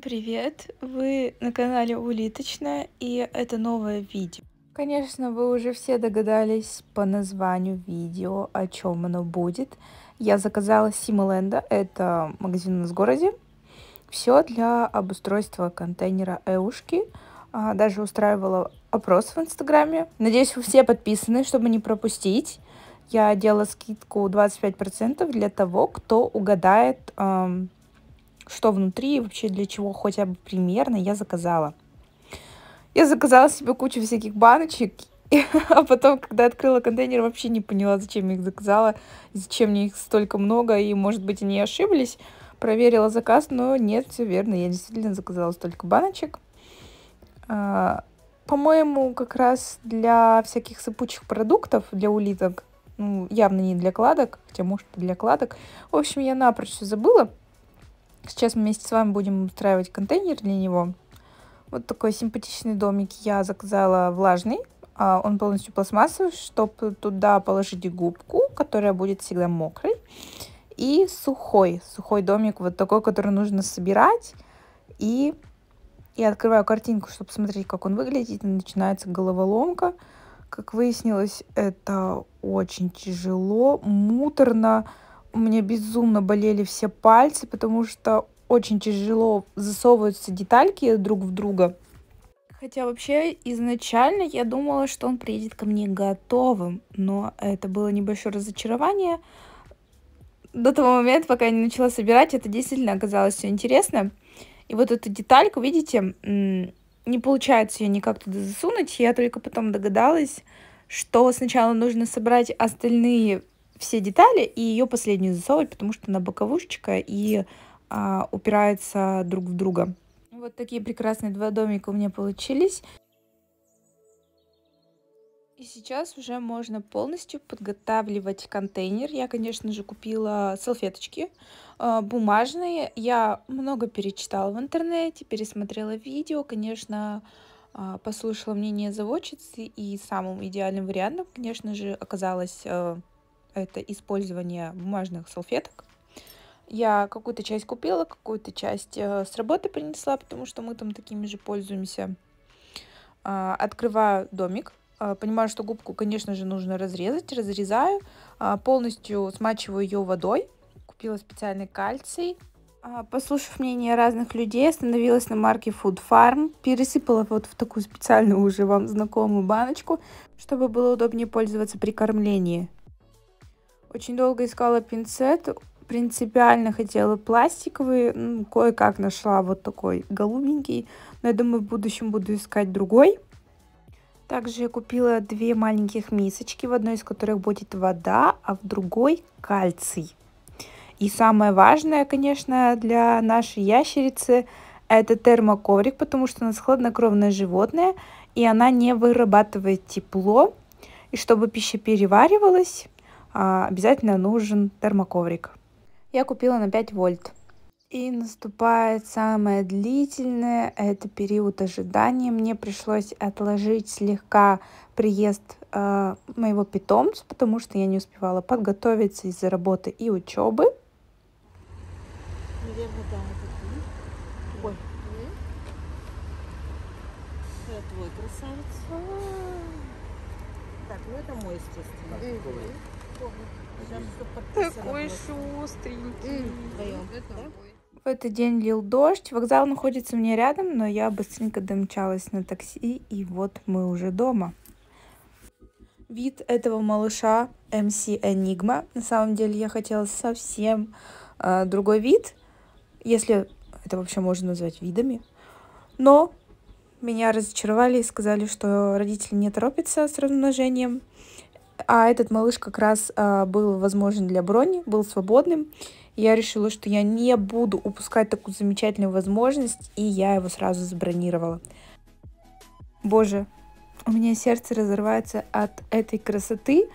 Всем привет! Вы на канале Улиточная и это новое видео. Конечно, вы уже все догадались по названию видео, о чем оно будет. Я заказала Симоленда, это магазин у нас в городе. Все для обустройства контейнера Эушки. А, даже устраивала опрос в Инстаграме. Надеюсь, вы все подписаны, чтобы не пропустить. Я делала скидку 25% для того, кто угадает эм, что внутри и вообще для чего хотя бы примерно я заказала. Я заказала себе кучу всяких баночек, а потом, когда открыла контейнер, вообще не поняла, зачем я их заказала, зачем мне их столько много, и, может быть, они ошиблись. Проверила заказ, но нет, все верно, я действительно заказала столько баночек. А, по-моему, как раз для всяких сыпучих продуктов, для улиток, ну, явно не для кладок, хотя, может, и для кладок. В общем, я напрочь все забыла, Сейчас мы вместе с вами будем устраивать контейнер для него. Вот такой симпатичный домик я заказала влажный. А, он полностью пластмассовый, чтобы туда положить губку, которая будет всегда мокрой. И сухой, сухой домик, вот такой, который нужно собирать. И я открываю картинку, чтобы посмотреть, как он выглядит. начинается головоломка. Как выяснилось, это очень тяжело, муторно у меня безумно болели все пальцы, потому что очень тяжело засовываются детальки друг в друга. Хотя вообще изначально я думала, что он приедет ко мне готовым, но это было небольшое разочарование. До того момента, пока я не начала собирать, это действительно оказалось все интересно. И вот эту детальку, видите, не получается ее никак туда засунуть. Я только потом догадалась, что сначала нужно собрать остальные все детали и ее последнюю засовывать, потому что она боковушечка и а, упирается друг в друга. Вот такие прекрасные два домика у меня получились. И сейчас уже можно полностью подготавливать контейнер. Я, конечно же, купила салфеточки а, бумажные. Я много перечитала в интернете, пересмотрела видео, конечно, а, послушала мнение заводчицы. И самым идеальным вариантом, конечно же, оказалось э, это использование бумажных салфеток. Я какую-то часть купила, какую-то часть э, с работы принесла, потому что мы там такими же пользуемся. А, открываю домик. А, понимаю, что губку, конечно же, нужно разрезать. Разрезаю. А, полностью смачиваю ее водой. Купила специальный кальций. Послушав мнение разных людей, остановилась на марке Food Farm, пересыпала вот в такую специальную уже вам знакомую баночку, чтобы было удобнее пользоваться при кормлении. Очень долго искала пинцет, принципиально хотела пластиковый, ну, кое-как нашла вот такой голубенький, но я думаю, в будущем буду искать другой. Также я купила две маленьких мисочки, в одной из которых будет вода, а в другой кальций. И самое важное, конечно, для нашей ящерицы это термоковрик, потому что у нас хладнокровное животное, и она не вырабатывает тепло. И чтобы пища переваривалась, а обязательно нужен термоковрик. Я купила на 5 вольт. И наступает самое длительное, это период ожидания. Мне пришлось отложить слегка приезд э, моего питомца, потому что я не успевала подготовиться из-за работы и учебы. Наверное, да, это ты. Ой. Это твой красавец. А. Так, ну это мой, естественно. Такой шустренький. В этот день лил дождь, вокзал находится мне рядом, но я быстренько домчалась на такси, и вот мы уже дома. Вид этого малыша MC Enigma, на самом деле я хотела совсем э, другой вид, если это вообще можно назвать видами, но меня разочаровали и сказали, что родители не торопятся с размножением, а этот малыш как раз э, был возможен для брони, был свободным. Я решила, что я не буду упускать такую замечательную возможность, и я его сразу забронировала. Боже, у меня сердце разрывается от этой красоты.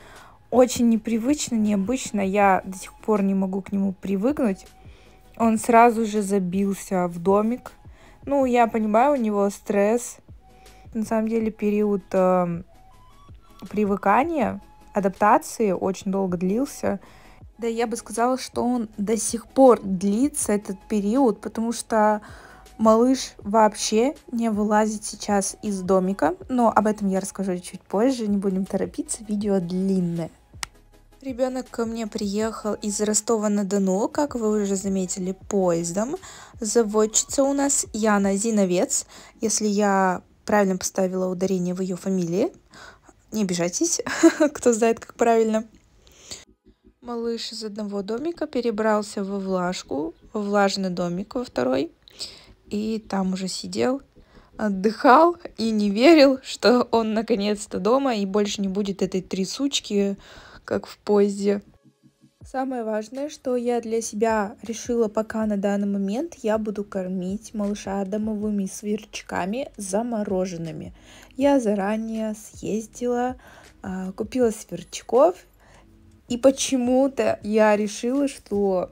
Очень непривычно, необычно. Я до сих пор не могу к нему привыкнуть. Он сразу же забился в домик. Ну, я понимаю, у него стресс. На самом деле период э, привыкания адаптации очень долго длился. Да, я бы сказала, что он до сих пор длится, этот период, потому что малыш вообще не вылазит сейчас из домика, но об этом я расскажу чуть позже, не будем торопиться, видео длинное. Ребенок ко мне приехал из Ростова-на-Дону, как вы уже заметили, поездом. Заводчица у нас Яна Зиновец, если я правильно поставила ударение в ее фамилии. Не обижайтесь, кто знает, как правильно. Малыш из одного домика перебрался во влажку, во влажный домик во второй. И там уже сидел, отдыхал и не верил, что он наконец-то дома и больше не будет этой трясучки, как в поезде. Самое важное, что я для себя решила пока на данный момент, я буду кормить малыша домовыми сверчками замороженными. Я заранее съездила, а, купила сверчков, и почему-то я решила, что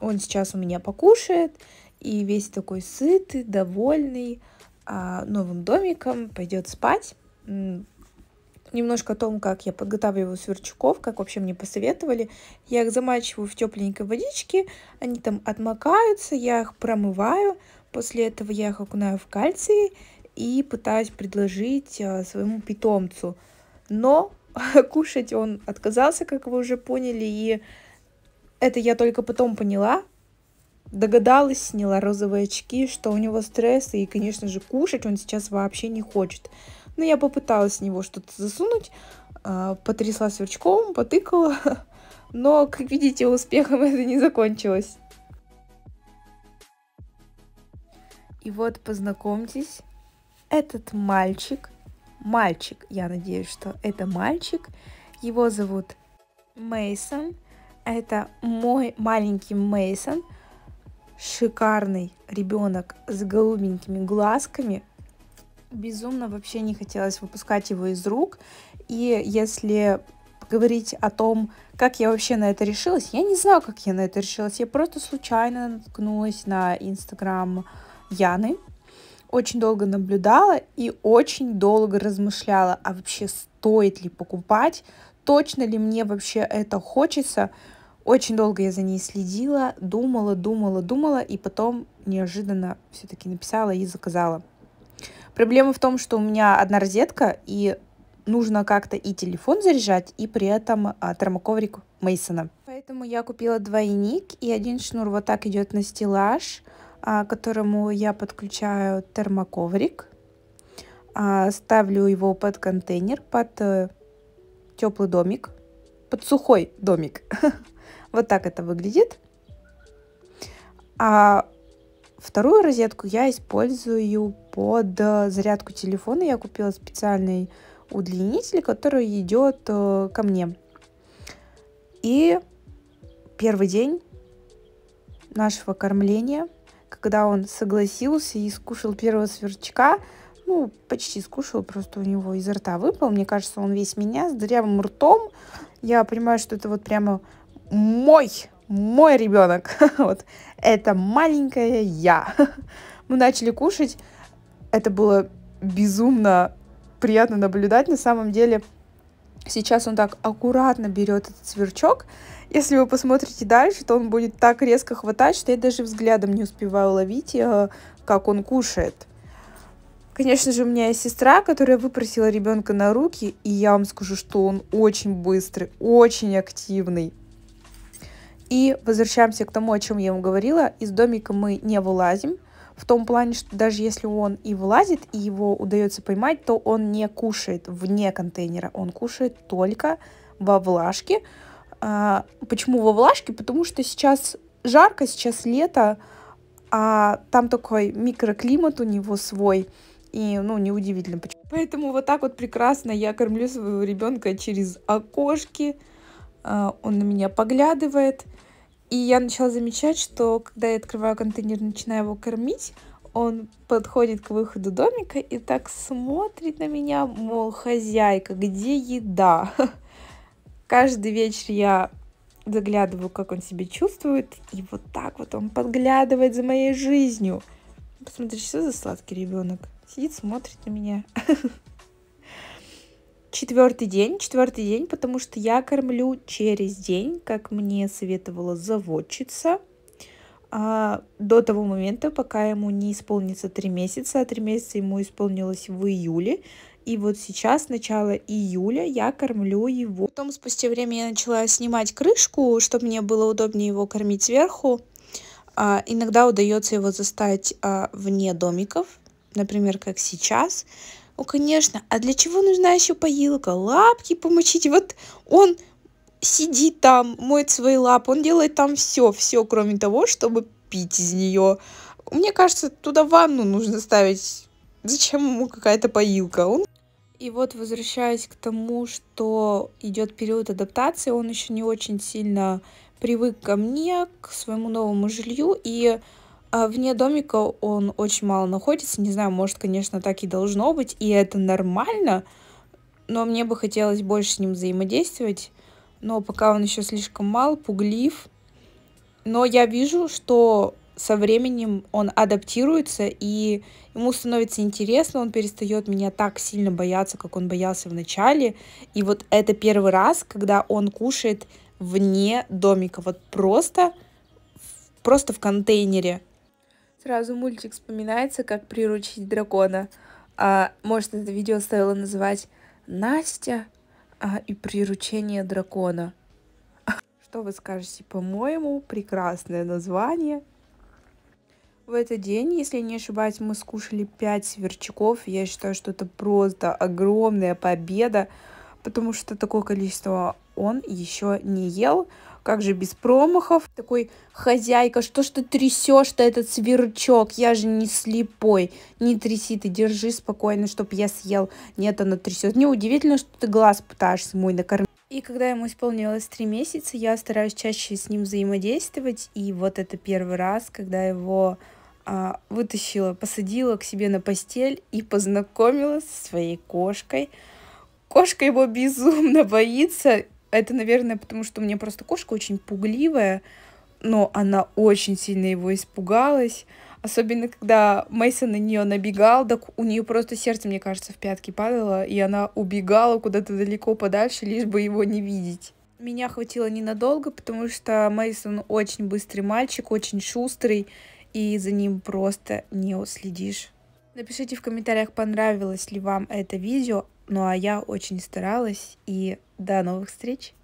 он сейчас у меня покушает, и весь такой сытый, довольный а, новым домиком, пойдет спать немножко о том, как я подготавливаю сверчков, как вообще мне посоветовали. Я их замачиваю в тепленькой водичке, они там отмокаются, я их промываю, после этого я их окунаю в кальций и пытаюсь предложить а, своему питомцу. Но кушать он отказался, как вы уже поняли, и это я только потом поняла, догадалась, сняла розовые очки, что у него стресс, и, конечно же, кушать он сейчас вообще не хочет. Но ну, я попыталась с него что-то засунуть, а, потрясла сверчком, потыкала, но, как видите, успехом это не закончилось. И вот, познакомьтесь, этот мальчик, мальчик, я надеюсь, что это мальчик, его зовут Мейсон. Это мой маленький Мейсон, шикарный ребенок с голубенькими глазками, Безумно вообще не хотелось выпускать его из рук. И если говорить о том, как я вообще на это решилась, я не знаю, как я на это решилась. Я просто случайно наткнулась на Инстаграм Яны. Очень долго наблюдала и очень долго размышляла, а вообще стоит ли покупать, точно ли мне вообще это хочется. Очень долго я за ней следила, думала, думала, думала, и потом неожиданно все-таки написала и заказала. Проблема в том, что у меня одна розетка, и нужно как-то и телефон заряжать, и при этом а, термоковрик Мейсона. Поэтому я купила двойник, и один шнур вот так идет на стеллаж, а, к которому я подключаю термоковрик. А, ставлю его под контейнер, под э, теплый домик, под сухой домик. Вот так это выглядит. А Вторую розетку я использую под э, зарядку телефона. Я купила специальный удлинитель, который идет э, ко мне. И первый день нашего кормления, когда он согласился и скушал первого сверчка, ну, почти скушал, просто у него изо рта выпал. Мне кажется, он весь меня с дырявым ртом. Я понимаю, что это вот прямо мой мой ребенок, вот, это маленькая я. Мы начали кушать, это было безумно приятно наблюдать, на самом деле, сейчас он так аккуратно берет этот сверчок, если вы посмотрите дальше, то он будет так резко хватать, что я даже взглядом не успеваю ловить, э, как он кушает. Конечно же, у меня есть сестра, которая выпросила ребенка на руки, и я вам скажу, что он очень быстрый, очень активный. И возвращаемся к тому, о чем я вам говорила. Из домика мы не вылазим, в том плане, что даже если он и вылазит, и его удается поймать, то он не кушает вне контейнера, он кушает только во влажке. А, почему во влажке? Потому что сейчас жарко, сейчас лето, а там такой микроклимат у него свой. И, ну, неудивительно. Почему. Поэтому вот так вот прекрасно я кормлю своего ребенка через окошки. А, он на меня поглядывает. И я начала замечать, что когда я открываю контейнер, начинаю его кормить, он подходит к выходу домика и так смотрит на меня, мол, хозяйка, где еда? Каждый вечер я заглядываю, как он себя чувствует, и вот так вот он подглядывает за моей жизнью. Посмотри, что за сладкий ребенок. Сидит, смотрит на меня. четвертый день, четвертый день, потому что я кормлю через день, как мне советовала заводчица, а, до того момента, пока ему не исполнится три месяца, а три месяца ему исполнилось в июле, и вот сейчас, начало июля, я кормлю его. Потом, спустя время, я начала снимать крышку, чтобы мне было удобнее его кормить сверху. А, иногда удается его застать а, вне домиков, например, как сейчас. О, конечно, а для чего нужна еще поилка? Лапки помочить. Вот он сидит там, моет свои лапы, он делает там все, все, кроме того, чтобы пить из нее. Мне кажется, туда ванну нужно ставить. Зачем ему какая-то поилка? Он... И вот, возвращаясь к тому, что идет период адаптации, он еще не очень сильно привык ко мне, к своему новому жилью, и а вне домика он очень мало находится. Не знаю, может, конечно, так и должно быть, и это нормально, но мне бы хотелось больше с ним взаимодействовать. Но пока он еще слишком мал, пуглив. Но я вижу, что со временем он адаптируется, и ему становится интересно, он перестает меня так сильно бояться, как он боялся вначале, И вот это первый раз, когда он кушает вне домика, вот просто, просто в контейнере. Сразу мультик вспоминается, как приручить дракона. А, может, это видео стоило называть Настя а, и приручение дракона. Что вы скажете? По-моему, прекрасное название. В этот день, если не ошибаюсь, мы скушали 5 сверчков. Я считаю, что это просто огромная победа, потому что такое количество он еще не ел. Как же без промахов? Такой, хозяйка, что ж ты трясешь-то этот сверчок? Я же не слепой. Не тряси ты, держи спокойно, чтоб я съел. Нет, она трясет. Неудивительно, что ты глаз пытаешься мой накормить. И когда ему исполнилось три месяца, я стараюсь чаще с ним взаимодействовать. И вот это первый раз, когда его а, вытащила, посадила к себе на постель и познакомилась со своей кошкой. Кошка его безумно боится, это, наверное, потому что у меня просто кошка очень пугливая, но она очень сильно его испугалась. Особенно, когда Мейсон на нее набегал, так у нее просто сердце, мне кажется, в пятки падало, и она убегала куда-то далеко подальше, лишь бы его не видеть. Меня хватило ненадолго, потому что Мейсон очень быстрый мальчик, очень шустрый, и за ним просто не уследишь. Напишите в комментариях, понравилось ли вам это видео, ну а я очень старалась, и до новых встреч!